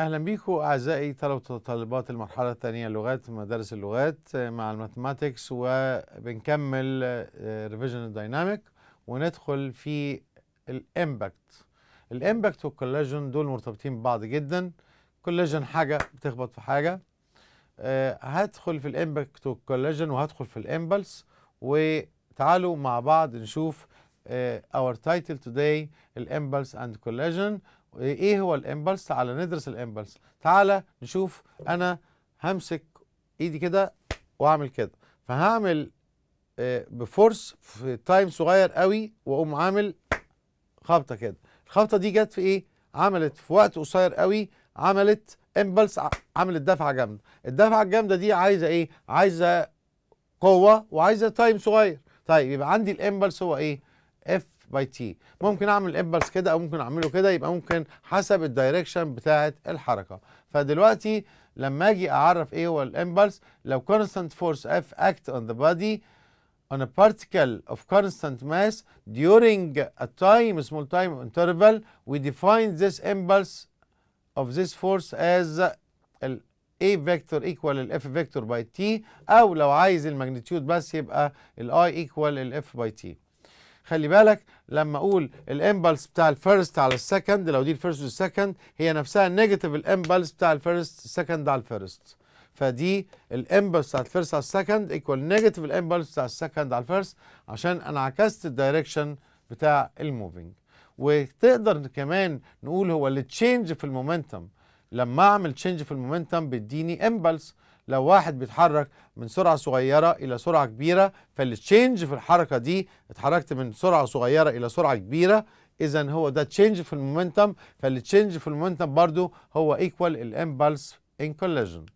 اهلا بيكم اعزائي طلبه وطالبات المرحله الثانيه لغات مدارس اللغات مع الماثماتكس وبنكمل ريفيجن آه، الدايناميك وندخل في الامباكت الامباكت والكولاجن دول مرتبطين ببعض جدا كولاجن حاجه بتخبط في حاجه آه، هدخل في الامباكت والكولاجن وهدخل في الامبلس وتعالوا مع بعض نشوف آه، our title today الامبلس اند كولاجين ايه هو الامبلس تعال ندرس الامبلس تعالى نشوف انا همسك ايدي كده واعمل كده فهعمل آه، بفورس في تايم صغير قوي واقوم عامل خبطه كده الخبطه دي جت في ايه عملت في وقت قصير قوي عملت امبلس عملت دفعه جامده الدفعه الجامده دي عايزه ايه عايزه قوه وعايزه تايم صغير طيب يبقى عندي الامبلس هو ايه اف باي تي ممكن اعمل امبلس كده او ممكن اعمله كده يبقى ممكن حسب الدايركشن بتاعه الحركه فدلوقتي لما اجي اعرف ايه هو الامبلس لو constant force F act on the body on a particle of constant mass during a time small time interval we define this impulse of this force as A vector equal F vector by T أو لو عايز الماجنتيود بس يبقى ال I equal F by T خلي بالك لما اقول الامبلس بتاع الفيرست على السكند لو دي الفيرست والسكند هي نفسها نيجاتيف الامبلس بتاع الفيرست سكند على الفيرست فدي الامبلس بتاع الفيرست على السكند ايكوال نيجاتيف الامبلس بتاع السكند على الفيرست عشان انا عكست الدايركشن بتاع الموفينج وتقدر كمان نقول هو التشينج في المومنتم لما اعمل تشينج في المومنتم بيديني امبلس لو واحد بيتحرك من سرعة صغيرة إلى سرعة كبيرة فالتشينج في الحركة دي اتحركت من سرعة صغيرة إلى سرعة كبيرة إذا هو ده تشينج في المومنتم فالتشينج في المومنتم برضو هو ايكوال الامبلس ان كوليجن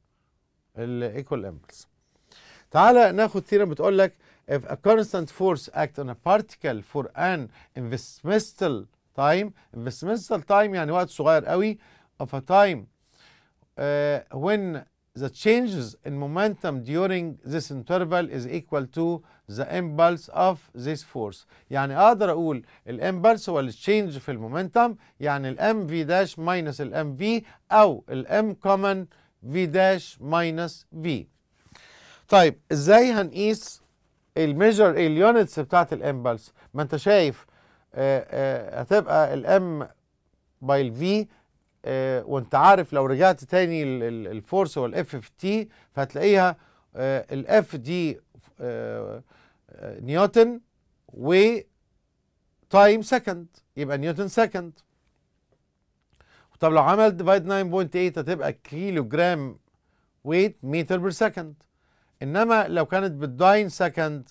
الايكوال امبلس تعالى ناخد ثيرم بتقول لك if a constant force act on a particle for an investmental time investmental time يعني وقت صغير قوي of a time uh, when the changes in momentum during this interval is equal to the impulse of this force يعني اقدر اقول الامبلس هو change في المومنتم يعني الـ mv داش ماينس الـ mv او m common v داش ماينس v. طيب ازاي هنقيس الـ اليونتس بتاعت impulse؟ ما انت شايف آه، آه، هتبقى الـ m by الـ v آه، وانت عارف لو رجعت تاني الفورس والاف اف تي فهتلاقيها آه، الاف آه، دي نيوتن و تايم سكند يبقى نيوتن سكند طب لو عمل ديفايد 9.8 هتبقى كيلو جرام ويت متر بير سكند انما لو كانت بالداين سكند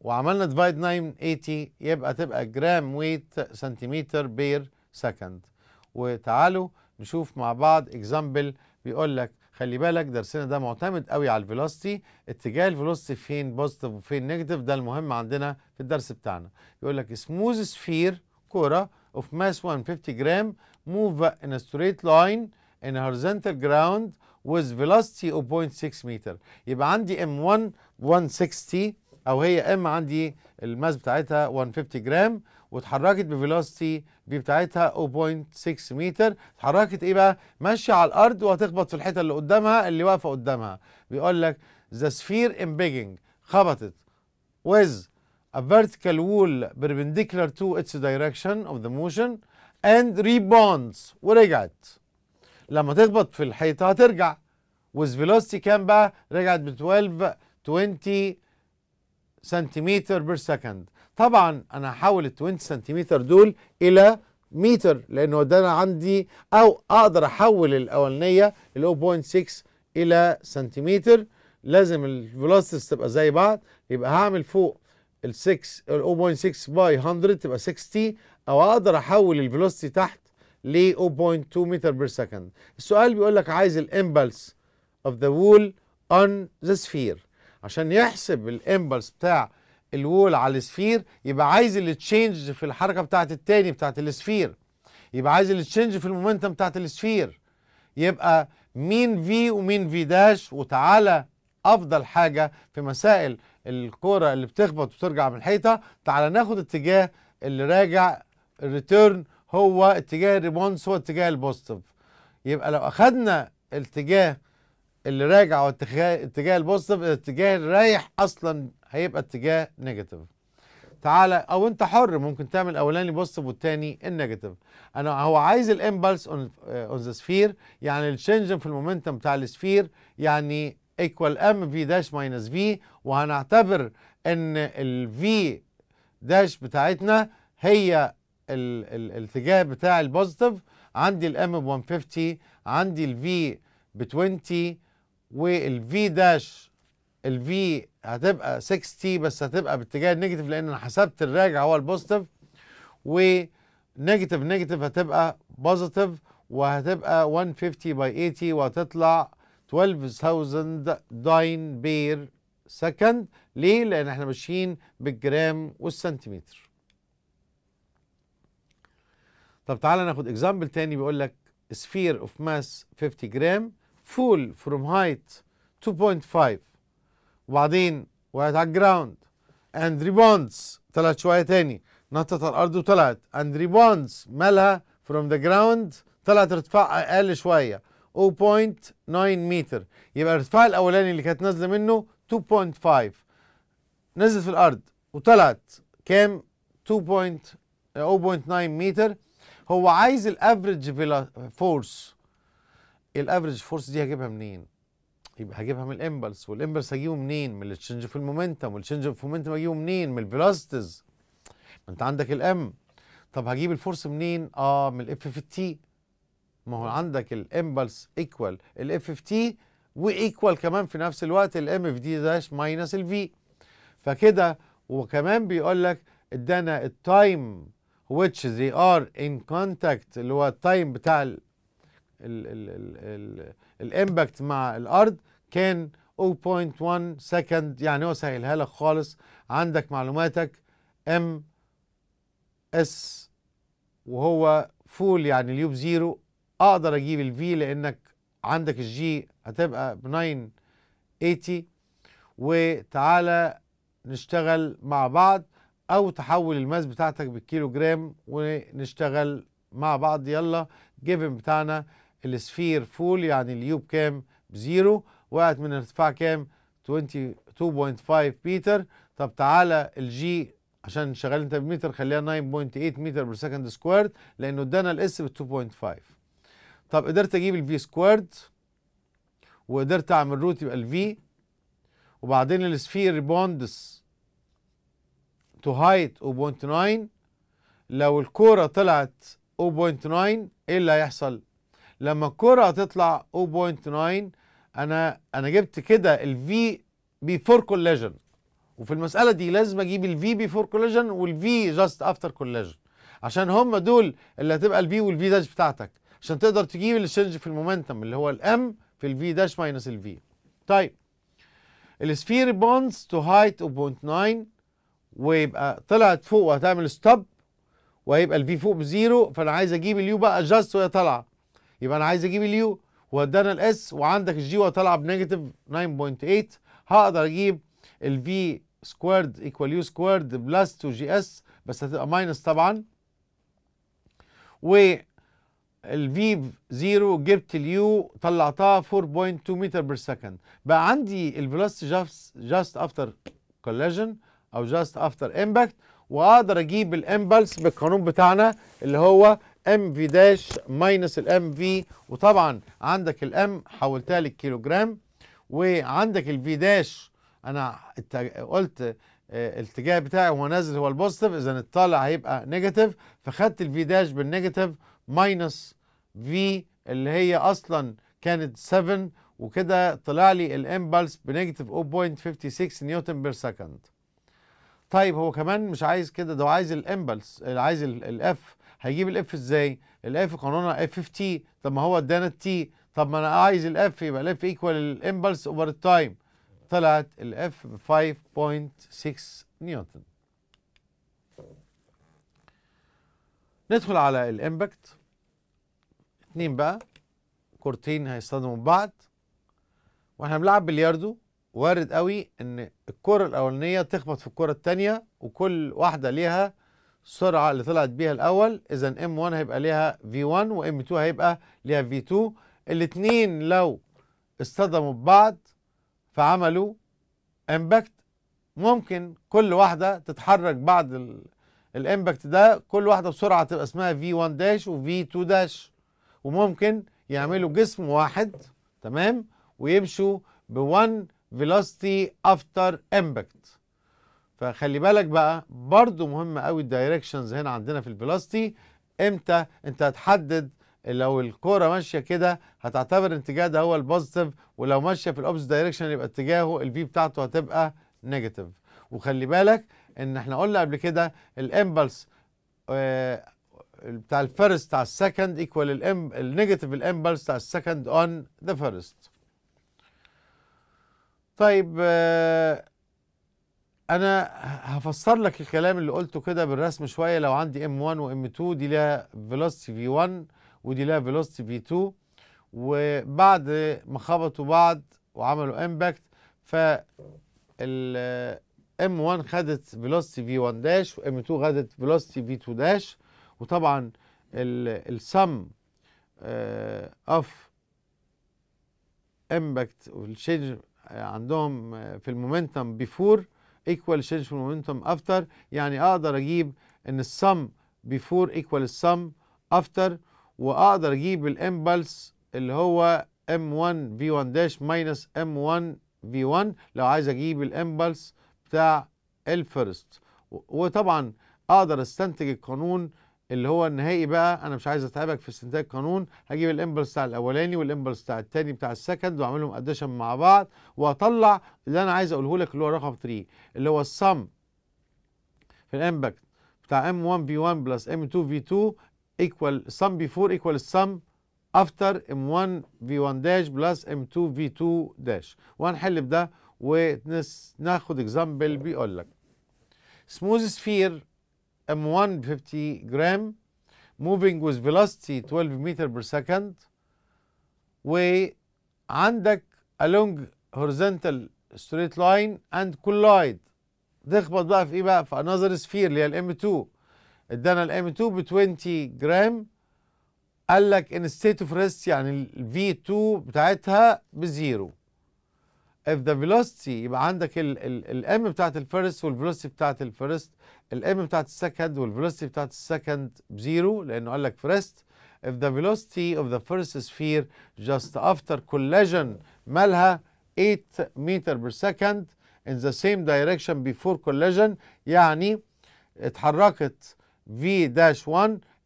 وعملنا ديفايد 980 يبقى تبقى جرام ويت سنتيمتر بير سكند وتعالوا نشوف مع بعض اكزامبل بيقول لك خلي بالك درسنا ده معتمد قوي على الفيلوستي اتجاه الفيلوستي فين بوزيتيف وفين نيجاتيف ده المهم عندنا في الدرس بتاعنا يقول لك سموز سفير كوره اوف ماس 150 جرام موف ان ستريت لاين ان هورزنتال جراوند with velocity 0.6 متر يبقى عندي ام 1 160 او هي ام عندي الماس بتاعتها 150 جرام واتحركت بفيلوستي في بتاعتها 0.6 متر اتحركت ايه بقى ماشيه على الارض وهتخبط في الحته اللي قدامها اللي واقفه قدامها بيقول لك ذا سفير امبيجنج خبطت with a vertical wall perpendicular to its direction of the motion and rebounds ورجعت لما تخبط في الحيطه هترجع with velocity كام بقى رجعت ب 12 20 سنتيمتر بير سكند طبعا انا هحول ال 20 سنتيمتر دول الى متر لانه ده انا عندي او اقدر احول الاولانيه ال 0.6 الى سنتيمتر لازم الفيلوسيتيز تبقى زي بعض يبقى هعمل فوق ال 6 ال 0.6 باي 100 تبقى 60 او اقدر احول الفيلوسيتي تحت ل 0.2 متر بير سكند السؤال بيقول لك عايز الامبلس اوف ذا وول اون ذا سفير عشان يحسب الامبلس بتاع الوول على السفير يبقى عايز التشينج في الحركه بتاعه التاني بتاعه السفير يبقى عايز التشينج في المومنتم بتاعه السفير يبقى مين في ومين في داش وتعالى افضل حاجه في مسائل الكوره اللي بتخبط وترجع من الحيطه تعالى ناخد اتجاه اللي راجع الريتيرن هو اتجاه الريبونس هو اتجاه البوزيتيف يبقى لو اخدنا اتجاه اللي راجع واتجاه اتجاه البوزيتيف الاتجاه اللي رايح اصلا هيبقى اتجاه نيجاتيف تعالى او انت حر ممكن تعمل الاولاني بوزيتيف والتاني النيجاتيف انا هو عايز الامبلس اون ذا سفير يعني التشنج في المومنتم بتاع السفير يعني ايكوال ام في داش ماينس في وهنعتبر ان الفي داش بتاعتنا هي ال ال الاتجاه بتاع البوزيتيف عندي الام ب 150 عندي الفي ب 20 والفي داش الفي هتبقى 60 بس هتبقى باتجاه النيجاتيف لان انا حسبت الراجع هو البوزيتيف ونيجاتيف نيجاتيف هتبقى بوزيتيف وهتبقى 150 باي 80 وهتطلع 12000 داين بير سكند ليه؟ لان احنا ماشيين بالجرام والسنتيمتر. طب تعالى ناخد اكزامبل تاني بيقول لك sphere of mass 50 جرام full from height 2.5 وبعدين وقعت على الجراوند اند ريبوندز طلعت شويه تاني نطت على الارض وطلعت اند ريبوندز مالها فروم ذا جراوند طلعت ارتفاع اقل شويه 0.9 متر يبقى الارتفاع الاولاني اللي كانت نازله منه 2.5 نزلت في الارض وطلعت كام 2.0.9 متر هو عايز الافريج فورس الافريج فورس دي هجيبها منين يبقى هجيبها من الامبلس والامبلس هجيبه منين من التشنج في المومنتم والتشنج في المومنتم هجيبه منين من الفيلوسيتيز ما انت عندك الام طب هجيب الفورس منين اه من الاف في التي ما هو عندك الامبلس ايكوال الاف في تي وايكوال كمان في نفس الوقت الام في دي داش ماينس الفي فكده وكمان بيقول لك ادانا التايم which they are in contact اللي هو التايم بتاع الامباكت مع الارض كان 0.1 سكند يعني هو سهلها لك خالص عندك معلوماتك ام اس وهو فول يعني اليوب زيرو اقدر اجيب الفي لانك عندك الجي هتبقى ب 980 وتعالى نشتغل مع بعض او تحول الماس بتاعتك بالكيلو جرام ونشتغل مع بعض يلا جيفن بتاعنا السفير فول يعني اليوب كام بزيرو وقعت من ارتفاع كام 22.5 متر طب تعالى الجي عشان شغال انت بمتر خليها 9.8 متر بير سكند سكويرد لانه ادانا الاس ب 2.5 طب قدرت اجيب الفي سكويرد وقدرت اعمل روت يبقى الفي وبعدين السفير بوندس تو هايت 0.9 لو الكوره طلعت 0.9 ايه اللي هيحصل؟ لما الكرة تطلع 0.9 انا انا جبت كده الفي بيفور كوليجن وفي المسألة دي لازم اجيب الفي بيفور كولاجن والفي جاست افتر كوليجن عشان هم دول اللي هتبقى الفي والفي داش بتاعتك عشان تقدر تجيب الشنج في المومنتم اللي هو الام في الفي داش ماينس الفي طيب السفير بونز تو هايت 0.9 ويبقى طلعت فوق وهتعمل ستوب وهيبقى الفي فوق بزيرو فانا عايز اجيب اليو بقى جاست وهي طالعه يبقى انا عايز اجيب اليو ودانا الاس وعندك الجي وطلع بنيجاتيف 9.8 هقدر اجيب الفي سكويرد ايكوال يو سكويرد بلس 2 جي اس بس هتبقى ماينس طبعا و الفي 0 جبت اليو طلعتها 4.2 متر بير سكند بقى عندي الفيلوسيتي جاست just افتر collision او جاست افتر امباكت واقدر اجيب الامبلس بالقانون بتاعنا اللي هو ام في داش ماينس الام في وطبعا عندك الام حولتها للكيلوجرام وعندك الفي داش انا قلت آه، الاتجاه بتاعي وهو نازل هو البوزيتيف اذا الطالع هيبقى نيجاتيف فخدت الفي داش بالنيجاتيف ماينس في اللي هي اصلا كانت 7 وكده طلع لي الامبلس بنيجاتيف 0.56 نيوتن بير سكند طيب هو كمان مش عايز كده ده هو عايز الامبلس عايز الاف هجيب الاف ازاي الاف قانونها اف اف تي طب ما هو ادانا التي طب ما انا عايز الاف يبقى الاف ايكوال الامبلس اوفر التايم طلعت الاف 5.6 نيوتن ندخل على الامباكت اتنين بقى كورتين هيصطدموا ببعض واحنا بنلعب بلياردو وارد قوي ان الكره الاولانيه تخبط في الكره الثانيه وكل واحده ليها السرعه اللي طلعت بيها الاول اذا ام 1 هيبقى ليها في 1 و m 2 هيبقى ليها في 2 الاتنين لو اصطدموا ببعض فعملوا امباكت ممكن كل واحده تتحرك بعد الامباكت ده كل واحده بسرعه تبقى اسمها في 1 داش وفي 2 داش وممكن يعملوا جسم واحد تمام ويمشوا ب 1 velocity after impact فخلي بالك بقى برضو مهم قوي الدايركشنز هنا عندنا في الفيلوسيتي امتى انت هتحدد لو الكوره ماشيه كده هتعتبر الاتجاه ده هو البوزيتيف ولو ماشيه في الاوبس دايركشن يبقى اتجاهه الفي بتاعته هتبقى نيجاتيف وخلي بالك ان احنا قلنا قبل كده الامبلس آه، بتاع الفيرست على السكند ايكوال النيجاتيف الامبلس بتاع السكند اون ذا فيرست طيب اه انا هفسر لك الكلام اللي قلته كده بالرسم شويه لو عندي ام 1 وام 2 دي لها فيلوسيتي في 1 ودي لها فيلوسيتي في 2 وبعد ما خبطوا بعض وعملوا امباكت ف ام 1 خدت فيلوسيتي في 1 داش وام 2 خدت فيلوسيتي في 2 داش وطبعا السم اوف امباكت والشينج عندهم في المومنتم بيفور equal change في momentum after يعني اقدر اجيب ان السم before equal السم after واقدر اجيب الامبلس اللي هو m1 v1 داش minus m1 v1 لو عايز اجيب الامبلس بتاع الفيرست وطبعا اقدر استنتج القانون اللي هو النهائي بقى انا مش عايز اتعبك في استنتاج قانون هجيب الامبلس بتاع الاولاني والامبلس بتاع الثاني بتاع السكند واعملهم اديشن مع بعض واطلع اللي انا عايز اقوله لك اللي هو رقم 3 اللي هو السم في الامباكت بتاع ام 1 في 1 بلس ام 2 في 2 ايكوال sum بيفور ايكوال sum افتر ام 1 في 1 داش بلس ام 2 في 2 داش وهنحل بده وناخد اكزامبل بيقول لك سموز سفير M1 50 جرام moving with velocity 12 meter per second وعندك a long horizontal straight line and collide تخبط بقى في ايه بقى في another sphere اللي هي الام 2 ادانا الام 2 ب 20 جرام قال لك ان ستيت اوف ريست يعني الفي 2 بتاعتها بزيرو اف ذا velocity يبقى عندك الام بتاعت الفيرست والفيلوستي بتاعت الفيرست الام بتاعت السكند والفيلوستي بتاعت السكند بزيرو لانه قال لك فيرست if the velocity of the first sphere just after collision مالها 8 متر per second in the same direction before collision يعني اتحركت v-1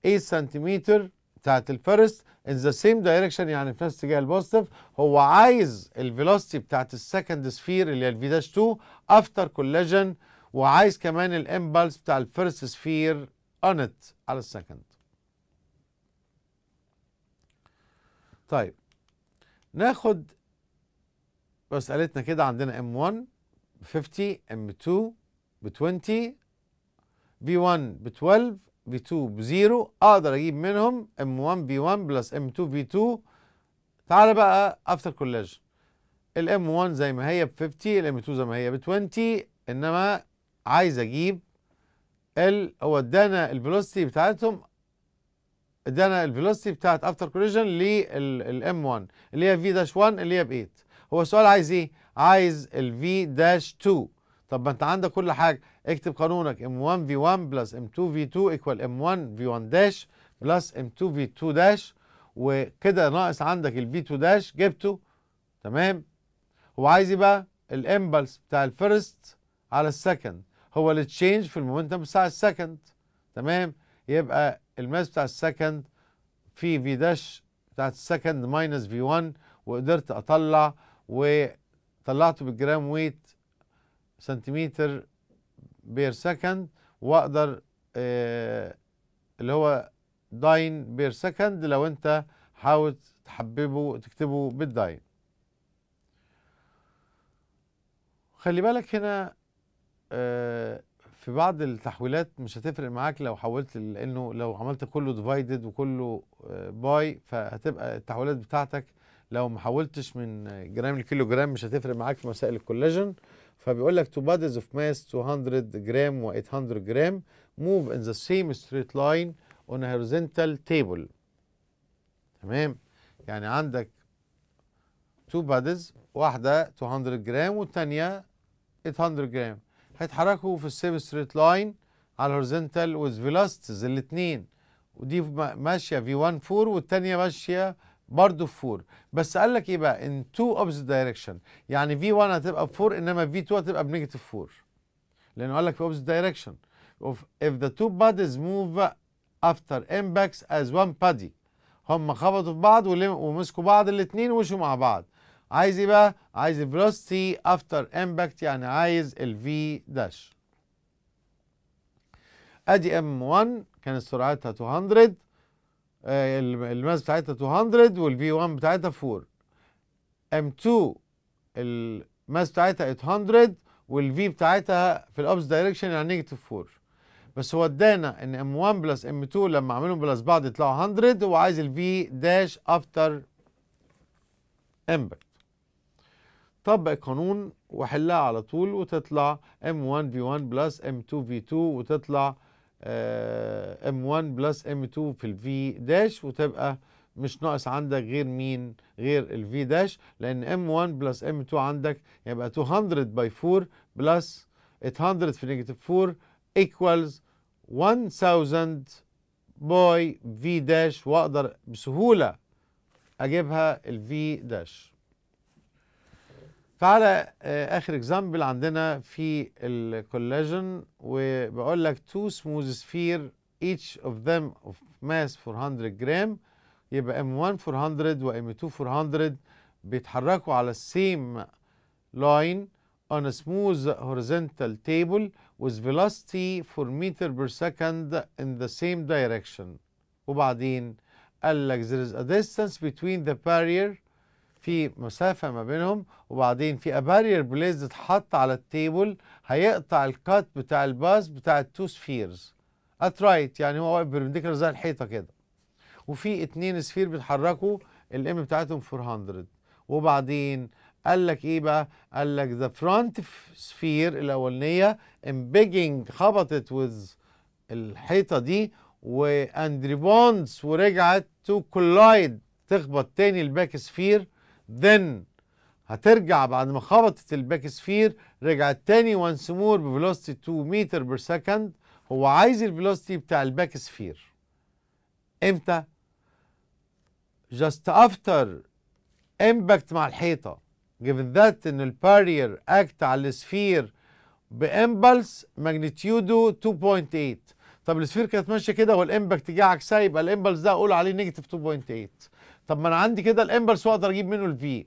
8 سنتيمتر بتاعت الفيرست ان ذا سيم دايركشن يعني في نفس اتجاه البوزيتيف هو عايز الفيلوسيتي بتاعت السكند سفير اللي هي الفي داش 2 افتر كولجن وعايز كمان الامبلس بتاع الفيرست سفير اون ات على السكند طيب ناخد مسألتنا كده عندنا M1 ب 50 M2 ب 20 V1 ب 12 v 2 ب0 اقدر اجيب منهم m 1 v 1 بلس m 2 v 2 تعال بقى افتر كولاج m 1 زي ما هي ب 50 ال m 2 زي ما هي ب 20 انما عايز اجيب ال هو ادانا الفيلوسيتي بتاعتهم ادانا الفيلوسيتي بتاعت افتر كوليجن m 1 اللي هي v داش 1 اللي هي ب 8 هو السؤال عايز ايه؟ عايز v داش 2 طب ما انت عندك كل حاجه اكتب قانونك M1 V1 بلس M2 V2 ايكوال M1 V1 داش بلس M2 V2 داش وكده ناقص عندك ال V2 داش جبته تمام هو عايز ايه بقى الامبلس بتاع الفيرست على السكند هو التشينج في المومنتم بتاع السكند تمام يبقى الماس بتاع السكند في في داش بتاعت السكند ماينس في 1 وقدرت اطلع وطلعته بالجرام ويت سنتيمتر بير سكند واقدر آه، اللي هو داين بير سكند لو انت حاول تحببه تكتبه بالداين خلي بالك هنا آه، في بعض التحويلات مش هتفرق معاك لو حولت لانه لو عملت كله ديفايدد وكله باي آه، فهتبقى التحويلات بتاعتك لو ما حولتش من جرام لكيلو جرام مش هتفرق معاك في مسائل الكولاجين فبيقول لك two bodies of mass 200 جرام و 800 جرام move in the same straight line on a horizontal table تمام يعني عندك two bodies واحدة 200 جرام والتانية 800 جرام هيتحركوا في السيم ستريت لاين على الهورزنتال وذ فيلاستيز الاثنين ودي ماشية في 1 4 والتانية ماشية برضه في 4 بس قال لك ايه بقى ان تو اوبزيت دايركشن يعني في 1 هتبقى في 4 انما في 2 هتبقى بنيجاتيف 4 لانه قال لك في اوبزيت دايركشن if the two bodies move after امباكس as one body هم خبطوا في بعض ومسكوا بعض الاثنين ومشوا مع بعض عايز ايه بقى عايز velocity افتر امباكت يعني عايز ال في داش ادي ام 1 كانت سرعتها 200 آه، الماس بتاعتها 200 والفي 1 بتاعتها 4 M2 الماس بتاعتها 800 والفي بتاعتها في الاوبس دايركشن يعني نيجاتيف 4 بس هو ادانا ان M1 بلس M2 لما اعملهم بلس بعض يطلعوا 100 هو عايز الفي داش افتر امباكت طبق القانون وحلها على طول وتطلع M1 V1 بلس M2 V2 وتطلع ام 1 بلس ام 2 في الفي داش وتبقى مش ناقص عندك غير مين غير الفي داش لان ام 1 بلس ام 2 عندك يبقى 200 باي 4 بلس 800 في نيجاتيف 4 ايكوالز 1000 باي في داش واقدر بسهوله اجيبها الفي داش فعلى اخر اكزامبل عندنا في الكولاجين وبقول لك تو smooth sphere each of them of mass 400 جرام يبقى M1 400 و M2 400 بيتحركوا على السيم لاين on a smooth horizontal table with velocity 4 meter per second in the same direction وبعدين قال لك there is a distance between the barrier في مسافة ما بينهم وبعدين في ابارير بليز اتحط على التيبل هيقطع الكات بتاع الباز بتاع التو سفيرز ات رايت يعني هو واقف بربنديكر زي الحيطة كده وفي اتنين سفير بيتحركوا الام بتاعتهم 400 وبعدين قال لك ايه بقى؟ قال لك ذا فرونت سفير الاولانيه امبيجنج خبطت وذ الحيطه دي واند ريبوندس ورجعت تو كولايد تخبط تاني الباك سفير then هترجع بعد ما خبطت الباك سفير رجعت تاني وانس مور بفيلوستي 2 متر بير سكند هو عايز الفيلوستي بتاع الباك سفير امتى؟ just after impact مع الحيطه given that ان البارير اكت على السفير بامبلس ماجنتيودو 2.8 طب السفير كانت ماشيه كده والامباكت جه عكسها يبقى الامبلس ده اقول عليه نيجاتيف 2.8 طب ما انا عندي كده الامبلس واقدر اجيب منه الفي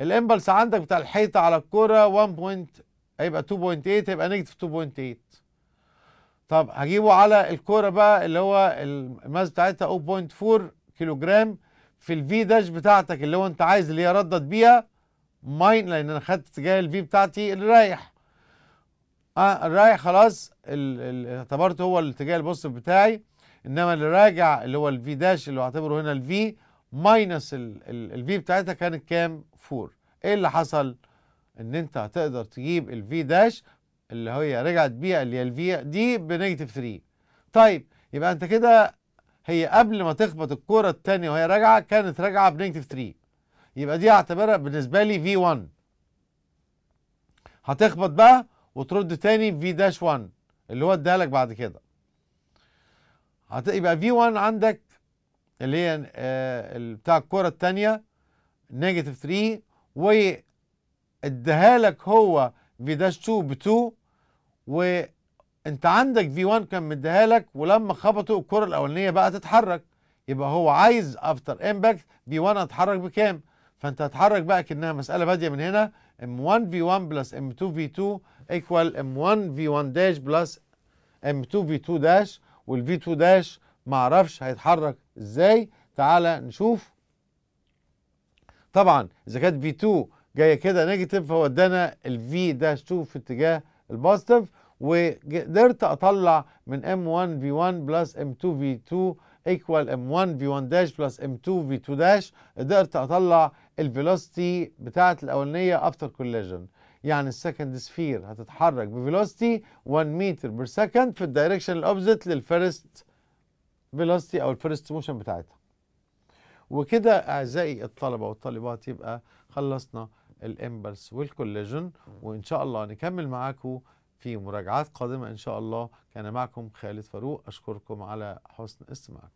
الامبلس عندك بتاع الحيطه على الكره 1 بوينت هيبقى 2.8 هيبقى نيجاتيف 2.8 طب هجيبه على الكوره بقى اللي هو الماس بتاعتها 0.4 كيلو جرام في الفي داش بتاعتك اللي هو انت عايز اللي هي ردت بيها ماين لان انا خدت اتجاه الفي بتاعتي اللي رايح آه الرايح خلاص اعتبرته هو الاتجاه البوست بتاعي انما اللي راجع اللي هو الفي داش اللي اعتبره هنا الفي ماينس الفي بتاعتها كانت كام 4 ايه اللي حصل ان انت هتقدر تجيب الفي داش اللي هي رجعت بيها اللي هي الفي دي بنيجاتيف 3 طيب يبقى انت كده هي قبل ما تخبط الكوره الثانيه وهي راجعه كانت راجعه بنيجاتيف 3 يبقى دي اعتبرها بالنسبه لي في 1 هتخبط بقى وترد تاني في داش 1 اللي هو اديها لك بعد كده هت... يبقى في 1 عندك اللي هي آه، بتاع الكرة الثانية نيجاتيف 3 واداها لك هو في داش 2 ب 2 وانت عندك في 1 كان مديها لك ولما خبطوا الكرة الأولانية بقى تتحرك يبقى هو عايز افتر امباكت في 1 هتحرك بكام؟ فانت هتحرك بقى كأنها مسألة بادية من هنا ام 1 في 1 بلس ام 2 في 2 ايكوال ام 1 في 1 داش بلس ام 2 في 2 داش والفي 2 داش معرفش هيتحرك ازاي تعالى نشوف طبعا اذا كانت في 2 جايه كده نيجاتيف فودانا الفي داش 2 في اتجاه البوزيتيف وقدرت اطلع من ام 1 في 1 بلس ام 2 في 2 ايكوال ام 1 في 1 داش بلس ام 2 في 2 داش قدرت اطلع الفيلوستي بتاعت الاولانيه افتر كوليجن يعني السكند سفير هتتحرك بفيلوستي 1 متر بير سكند في الدايركشن الاوبزيت للفيرست فيلوستي او الفيرست موشن بتاعتها وكده اعزائي الطلبه والطالبات يبقى خلصنا الامبلس والكوليجن وان شاء الله نكمل معاكم في مراجعات قادمه ان شاء الله كان معكم خالد فاروق اشكركم على حسن استماعكم